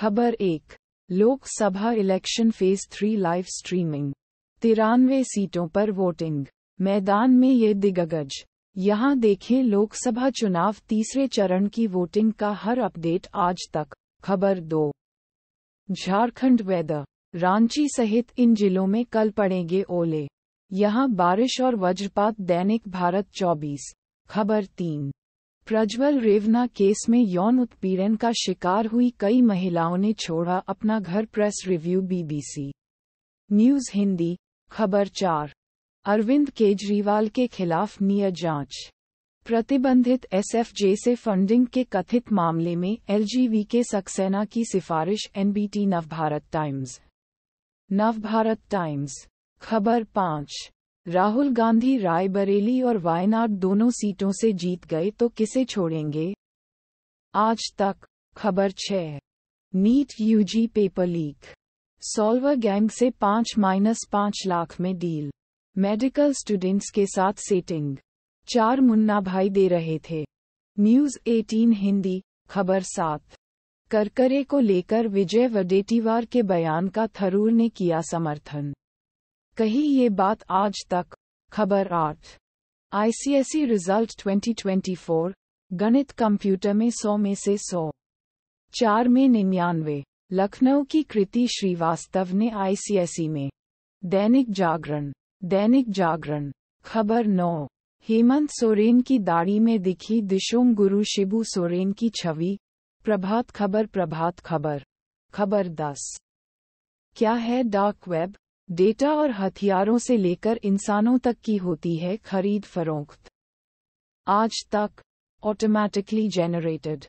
खबर एक Lok Sabha election phase three live streaming तिरानवे सीटों पर वोटिंग मैदान में ये दिग्गज यहाँ देखें लोकसभा चुनाव तीसरे चरण की वोटिंग का हर अपडेट आज तक खबर दो झारखंड वेदर रांची सहित इन जिलों में कल पड़ेंगे ओले यहाँ बारिश और वज्रपात दैनिक भारत 24 खबर तीन प्रज्वल रेवना केस में यौन उत्पीड़न का शिकार हुई कई महिलाओं ने छोड़ा अपना घर press review BBC news Hindi खबर चार अरविंद केजरीवाल के खिलाफ नियर जांच प्रतिबंधित एसएफजे से फंडिंग के कथित मामले में एलजीवी के सक्सेना की सिफारिश NBT Navbharat Times Navbharat Times खबर पाँच राहुल गांधी रायबरेली और वायनाड दोनों सीटों से जीत गए तो किसे छोड़ेंगे आज तक खबर छह NEET UG paper leak solver gang से पाँच माइनस पाँच लाख में डील मेडिकल स्टूडेंट्स के साथ सेटिंग चार मुन्ना भाई दे रहे थे न्यूज 18 हिंदी खबर सात करकरे को लेकर विजय वडेटीवार के बयान का थरूर ने किया समर्थन कही ये बात आज तक खबर आठ आईसीएसई रिजल्ट 2024 गणित कंप्यूटर में 100 में से 100 चार में निन्यानवे लखनऊ की कृति श्रीवास्तव ने आईसीएसई e में दैनिक जागरण दैनिक जागरण खबर नौ हेमंत सोरेन की दाढ़ी में दिखी दिशोम गुरु शिबू सोरेन की छवि प्रभात खबर प्रभात खबर खबर दस क्या है डार्क वेब डेटा और हथियारों से लेकर इंसानों तक की होती है खरीद फरोख्त आज तक ऑटोमैटिकली जेनरेटेड